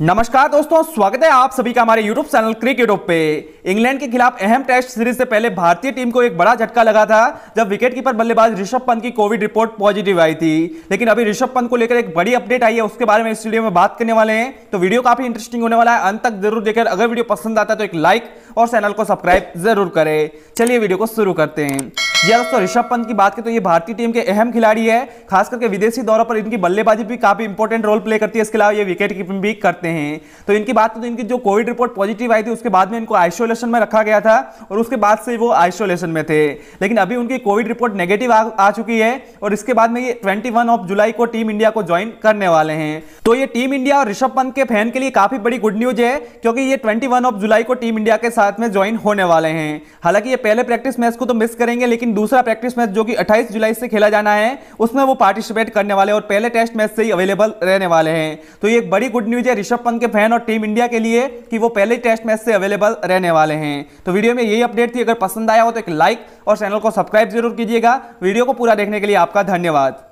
नमस्कार दोस्तों स्वागत है आप सभी का हमारे यूट्यूब चैनल क्रिक पे इंग्लैंड के खिलाफ अहम टेस्ट सीरीज से पहले भारतीय टीम को एक बड़ा झटका लगा था जब विकेटकीपर बल्लेबाज ऋषभ पंत की कोविड रिपोर्ट पॉजिटिव आई थी लेकिन अभी ऋषभ पंत को लेकर एक बड़ी अपडेट आई है उसके बारे में इस वीडियो में बात करने वाले हैं तो वीडियो काफी इंटरेस्टिंग होने वाला है अंत तक जरूर देखकर अगर वीडियो पसंद आता है तो एक लाइक और चैनल को सब्सक्राइब जरूर करें चलिए वीडियो को शुरू करते हैं जी दोस्तों ऋषभ पंत की बात करें तो ये भारतीय टीम के अहम खिलाड़ी है खास करके विदेशी दौरों पर इनकी बल्लेबाजी भी काफी इंपॉर्टेंट रोल प्ले करती है इसके अलावा ये विकेट कीपिंग भी करते हैं तो इनकी बात करें तो इनकी जो कोविड रिपोर्ट पॉजिटिव आई थी उसके बाद में इनको आइसोलेशन में रखा गया था और उसके बाद से वो आइसोलेशन में थे लेकिन अभी उनकी कोविड रिपोर्ट नेगेटिव आ, आ चुकी है और इसके बाद में ये ट्वेंटी ऑफ जुलाई को टीम इंडिया को ज्वाइन करने वाले हैं तो ये टीम इंडिया और ऋषभ पंत के फैन के लिए काफी बड़ी गुड न्यूज है क्योंकि ये ट्वेंटी ऑफ जुलाई को टीम इंडिया के साथ में ज्वाइन होने वाले हैं हालांकि ये पहले प्रैक्टिस मैच को तो मिस करेंगे लेकिन लेकिन दूसरा प्रैक्टिस मैच जो कि 28 जुलाई से खेला जाना है उसमें वो पार्टिसिपेट करने वाले और पहले टेस्ट मैच से ही अवेलेबल रहने वाले हैं तो ये एक बड़ी गुड न्यूज है ऋषभ पंत के फैन और टीम इंडिया के लिए कि वो पहले टेस्ट मैच से अवेलेबल रहने वाले हैं तो वीडियो में यही अपडेट थी अगर पसंद आया हो तो एक लाइक और चैनल को सब्सक्राइब जरूर कीजिएगा वीडियो को पूरा देखने के लिए आपका धन्यवाद